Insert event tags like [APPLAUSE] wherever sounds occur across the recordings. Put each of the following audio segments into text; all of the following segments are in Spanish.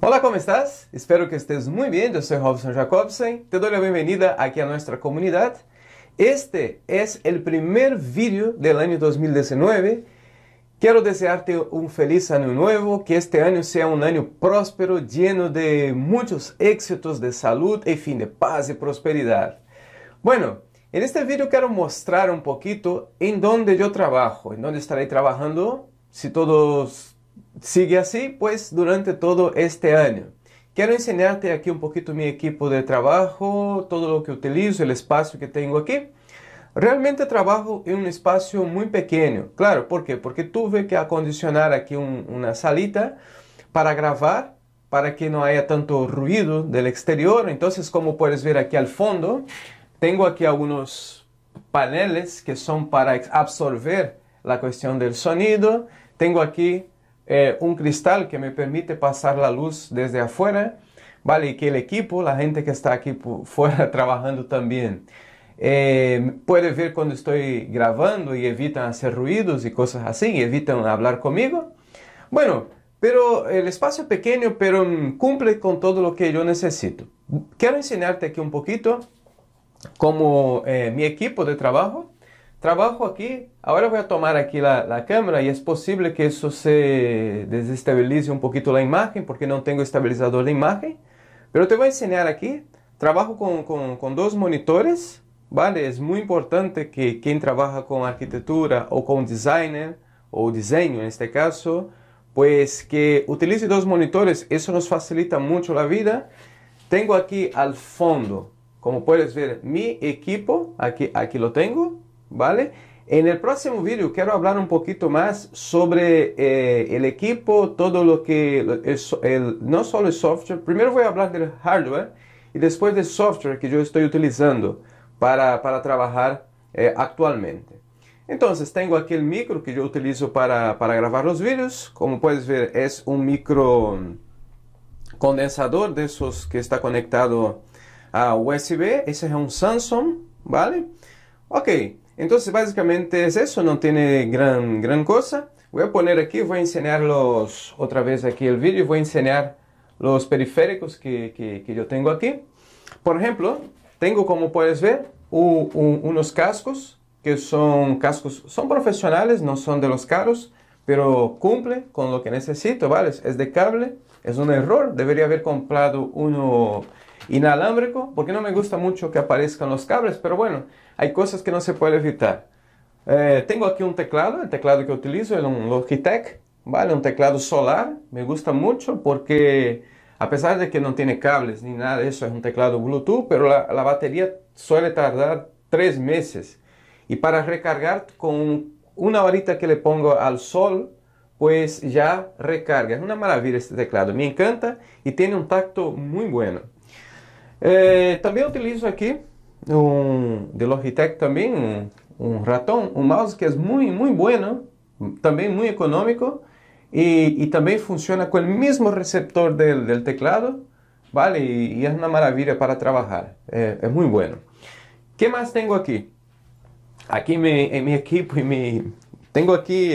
Hola, ¿cómo estás? Espero que estés muy bien. Yo soy Robson Jacobsen. Te doy la bienvenida aquí a nuestra comunidad. Este es el primer vídeo del año 2019. Quiero desearte un feliz año nuevo, que este año sea un año próspero, lleno de muchos éxitos de salud en fin de paz y prosperidad. Bueno, en este vídeo quiero mostrar un poquito en dónde yo trabajo, en dónde estaré trabajando, si todos Sigue así, pues, durante todo este año. Quiero enseñarte aquí un poquito mi equipo de trabajo, todo lo que utilizo, el espacio que tengo aquí. Realmente trabajo en un espacio muy pequeño. Claro, ¿por qué? Porque tuve que acondicionar aquí una salita para grabar, para que no haya tanto ruido del exterior. Entonces, como puedes ver aquí al fondo, tengo aquí algunos paneles que son para absorber la cuestión del sonido. Tengo aquí eh, un cristal que me permite pasar la luz desde afuera, ¿vale? Y que el equipo, la gente que está aquí [LAUGHS] fuera trabajando también, eh, puede ver cuando estoy grabando y evitan hacer ruidos y cosas así, evitan hablar conmigo. Bueno, pero el espacio es pequeño, pero cumple con todo lo que yo necesito. Quiero enseñarte aquí un poquito como eh, mi equipo de trabajo trabajo aquí, ahora voy a tomar aquí la, cámara y es posible que eso se desestabilice un poquito la imagen porque no tengo estabilizador de imagen, pero te voy a enseñar aquí, trabajo con, dos monitores, ¿vale? Es muy importante que quien trabaja con arquitectura o con designer o diseño en este caso, pues que utilice dos monitores, eso nos facilita mucho la vida. Tengo aquí al fondo, como puedes ver, mi equipo, aquí, aquí lo tengo, ¿vale? En el próximo vídeo quiero hablar un poquito más sobre eh, el equipo, todo lo que, es, el, no solo el software, primero voy a hablar del hardware y después del software que yo estoy utilizando para, para trabajar eh, actualmente. Entonces tengo aquí el micro que yo utilizo para, para grabar los vídeos, como puedes ver es un micro condensador de esos que está conectado a USB, ese es un Samsung, ¿vale? Ok. Entonces básicamente es eso, no tiene gran, gran cosa. Voy a poner aquí, voy a enseñar los, otra vez aquí el vídeo, voy a enseñar los periféricos que, que, yo tengo aquí. Por ejemplo, tengo como puedes ver unos cascos que son cascos, son profesionales, no son de los caros, pero cumple con lo que necesito, ¿vale? Es de cable, es un error, debería haber comprado uno inalámbrico, porque no me gusta mucho que aparezcan los cables, pero bueno, hay cosas que no se puede evitar. Eh, tengo aquí un teclado, el teclado que utilizo es un Logitech, ¿vale? Un teclado solar, me gusta mucho porque a pesar de que no tiene cables ni nada de eso, es un teclado Bluetooth, pero la, la batería suele tardar tres meses. Y para recargar con una varita que le pongo al sol, pues ya recarga. Es una maravilla este teclado, me encanta y tiene un tacto muy bueno. Eh, también utilizo aquí, de Logitech también, un ratón, un mouse que es muy muy bueno, también muy económico, y también funciona con el mismo receptor del, teclado, vale? y es una maravilla para trabajar, eh, es muy bueno. ¿Qué más tengo aquí? Aquí en mi equipo y me tengo aquí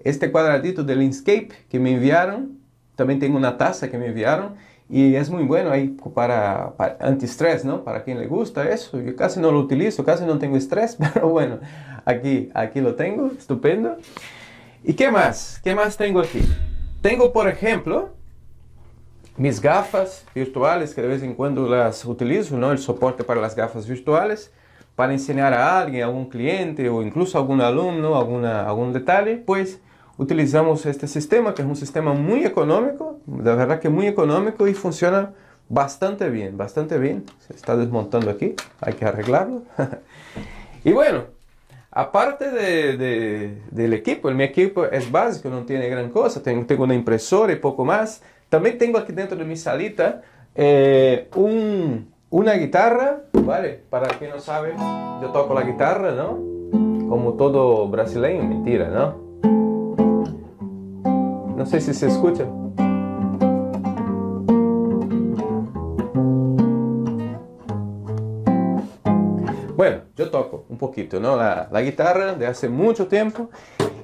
este cuadradito del Inkscape que me enviaron, también tengo una taza que me enviaron, y es muy bueno ahí para, antiestrés, ¿no? Para quien le gusta eso. Yo casi no lo utilizo, casi no tengo estrés, [LAUGHS] pero bueno, aquí, aquí lo tengo, estupendo. ¿Y qué más? ¿Qué más tengo aquí? Tengo, por ejemplo, mis gafas virtuales, que de vez en cuando las utilizo, ¿no? El soporte para las gafas virtuales, para enseñar a alguien, a algún cliente o incluso a algún alumno, alguna, algún detalle, pues utilizamos este sistema, que es un sistema muy económico, la verdad que muy económico y funciona bastante bien, bastante bien. Se está desmontando aquí, hay que arreglarlo. [LAUGHS] y bueno, aparte del equipo, mi equipo es básico, no tiene gran cosa. Tengo, tengo una impresora y poco más. También tengo aquí dentro de mi salita eh, una guitarra, ¿vale? Para quien no sabe, yo toco la guitarra, ¿no? Como todo brasileño, mentira, ¿no? No sé si se escucha. Yo toco un poquito, ¿no? La, guitarra de hace mucho tiempo.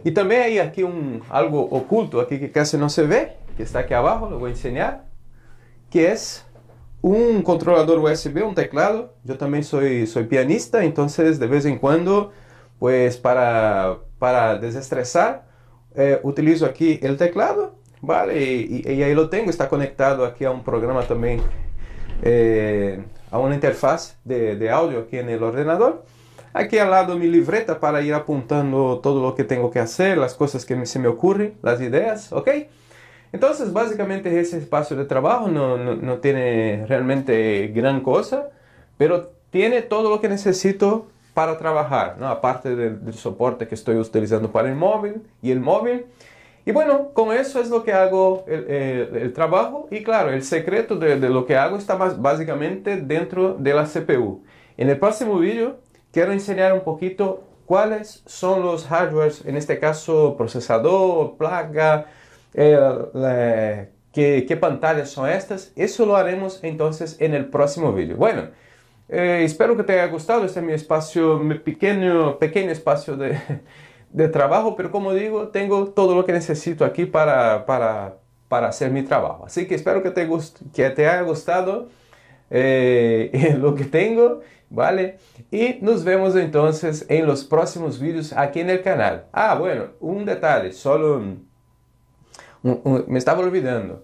Y también hay aquí un, algo oculto, aquí que casi no se ve, que está aquí abajo, lo voy a enseñar, que es un controlador USB, un teclado. Yo también soy, soy pianista, entonces de vez en cuando, pues para, para desestresar, eh, utilizo aquí el teclado, ¿vale? Y, ahí lo tengo, está conectado aquí a un programa también. Eh, a una interfaz de, audio aquí en el ordenador. Aquí al lado mi libreta para ir apuntando todo lo que tengo que hacer, las cosas que se me ocurren, las ideas, ¿ok? Entonces, básicamente ese espacio de trabajo no, tiene realmente gran cosa, pero tiene todo lo que necesito para trabajar, ¿no? aparte del soporte que estoy utilizando para el móvil y el móvil y bueno, con eso es lo que hago el, trabajo y claro, el secreto de, lo que hago está básicamente dentro de la CPU. En el próximo vídeo quiero enseñar un poquito cuáles son los hardwares, en este caso procesador, placa, eh, qué, pantallas son estas. Eso lo haremos entonces en el próximo vídeo. Bueno, eh, espero que te haya gustado este mi espacio, mi pequeño, pequeño espacio de de trabajo, pero como digo, tengo todo lo que necesito aquí para, para, para hacer mi trabajo. Así que espero que te, que te haya gustado eh, [LAUGHS] lo que tengo, ¿vale? Y nos vemos entonces en los próximos vídeos aquí en el canal. Ah, bueno, un detalle, solo me estaba olvidando.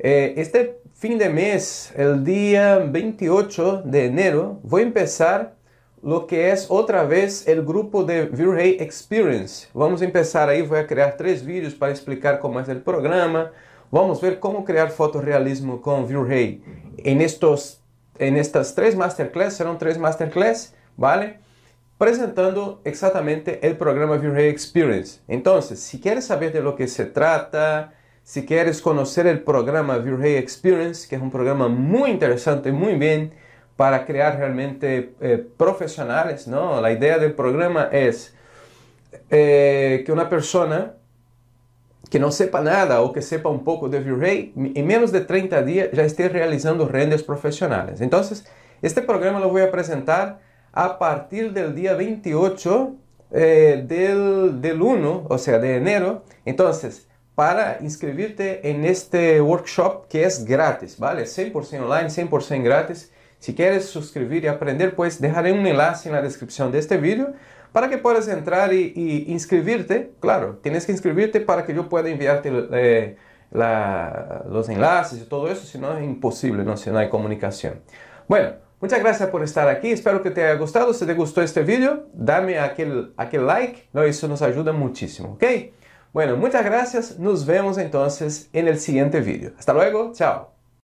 Eh, este fin de mes, el día 28 de enero, voy a empezar lo que é outra vez o grupo de V-Ray Experience. Vamos começar aí, vou criar três vídeos para explicar como é o programa. Vamos ver como criar fotorealismo com V-Ray. En, estos, estas três masterclass, serão três masterclass, ¿vale? Presentando exatamente o programa V-Ray Experience. Então, si queres saber de lo que se trata, si queres conhecer o programa V-Ray Experience, que é um programa muito interessante, muito bem para crear realmente eh, profesionales, ¿no? La idea del programa es eh, que una persona que no sepa nada o que sepa un poco de v en menos de 30 días ya esté realizando renders profesionales. Entonces, este programa lo voy a presentar a partir del día 28 eh, del, del 1, o sea, de enero. Entonces, para inscribirte en este workshop que es gratis, ¿vale? 100% online, 100% gratis. Si quieres suscribir y aprender, pues dejaré un enlace en la descripción de este vídeo para que puedas entrar y, inscribirte. Claro, tienes que inscribirte para que yo pueda enviarte eh, los enlaces y todo eso, si no es imposible, ¿no? si no hay comunicación. Bueno, muchas gracias por estar aquí, espero que te haya gustado. Si te gustó este vídeo, dame aquel, aquel like, ¿no? eso nos ayuda muchísimo, ¿ok? Bueno, muchas gracias, nos vemos entonces en el siguiente vídeo. Hasta luego, chao.